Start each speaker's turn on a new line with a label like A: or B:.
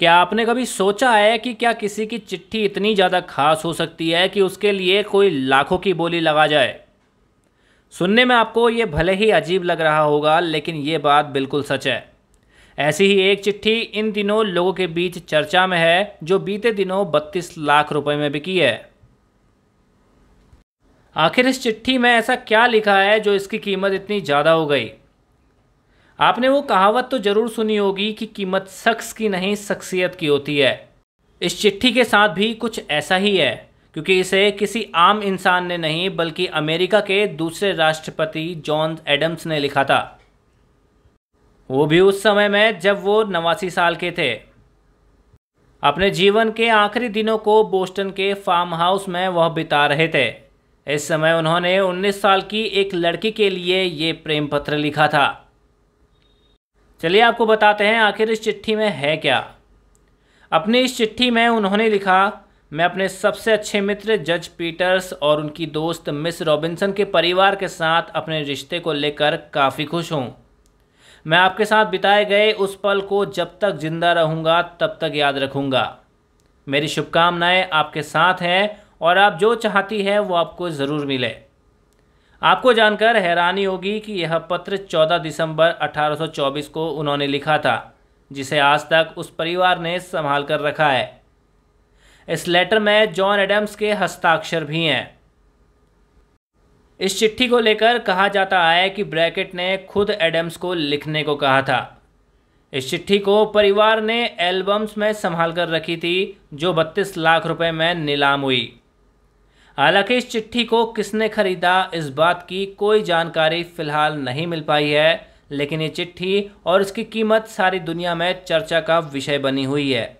A: क्या आपने कभी सोचा है कि क्या किसी की चिट्ठी इतनी ज़्यादा खास हो सकती है कि उसके लिए कोई लाखों की बोली लगा जाए सुनने में आपको ये भले ही अजीब लग रहा होगा लेकिन ये बात बिल्कुल सच है ऐसी ही एक चिट्ठी इन दिनों लोगों के बीच चर्चा में है जो बीते दिनों बत्तीस लाख रुपए में बिकी है आखिर इस चिट्ठी में ऐसा क्या लिखा है जो इसकी कीमत इतनी ज़्यादा हो गई आपने वो कहावत तो ज़रूर सुनी होगी कि कीमत शख्स की नहीं शख्सियत की होती है इस चिट्ठी के साथ भी कुछ ऐसा ही है क्योंकि इसे किसी आम इंसान ने नहीं बल्कि अमेरिका के दूसरे राष्ट्रपति जॉन एडम्स ने लिखा था वो भी उस समय में जब वो नवासी साल के थे अपने जीवन के आखिरी दिनों को बोस्टन के फार्म हाउस में वह बिता रहे थे इस समय उन्होंने 19 साल की एक लड़की के लिए ये प्रेम पत्र लिखा था चलिए आपको बताते हैं आखिर इस चिट्ठी में है क्या अपनी इस चिट्ठी में उन्होंने लिखा मैं अपने सबसे अच्छे मित्र जज पीटर्स और उनकी दोस्त मिस रॉबिन्सन के परिवार के साथ अपने रिश्ते को लेकर काफ़ी खुश हूँ मैं आपके साथ बिताए गए उस पल को जब तक जिंदा रहूँगा तब तक याद रखूँगा मेरी शुभकामनाएं आपके साथ हैं और आप जो चाहती हैं वो आपको ज़रूर मिले आपको जानकर हैरानी होगी कि यह पत्र 14 दिसंबर 1824 को उन्होंने लिखा था जिसे आज तक उस परिवार ने संभाल कर रखा है इस लेटर में जॉन एडम्स के हस्ताक्षर भी हैं इस चिट्ठी को लेकर कहा जाता है कि ब्रैकेट ने खुद एडम्स को लिखने को कहा था इस चिट्ठी को परिवार ने एल्बम्स में संभाल कर रखी थी जो 32 लाख रुपए में नीलाम हुई हालांकि इस चिट्ठी को किसने खरीदा इस बात की कोई जानकारी फिलहाल नहीं मिल पाई है लेकिन ये चिट्ठी और इसकी कीमत सारी दुनिया में चर्चा का विषय बनी हुई है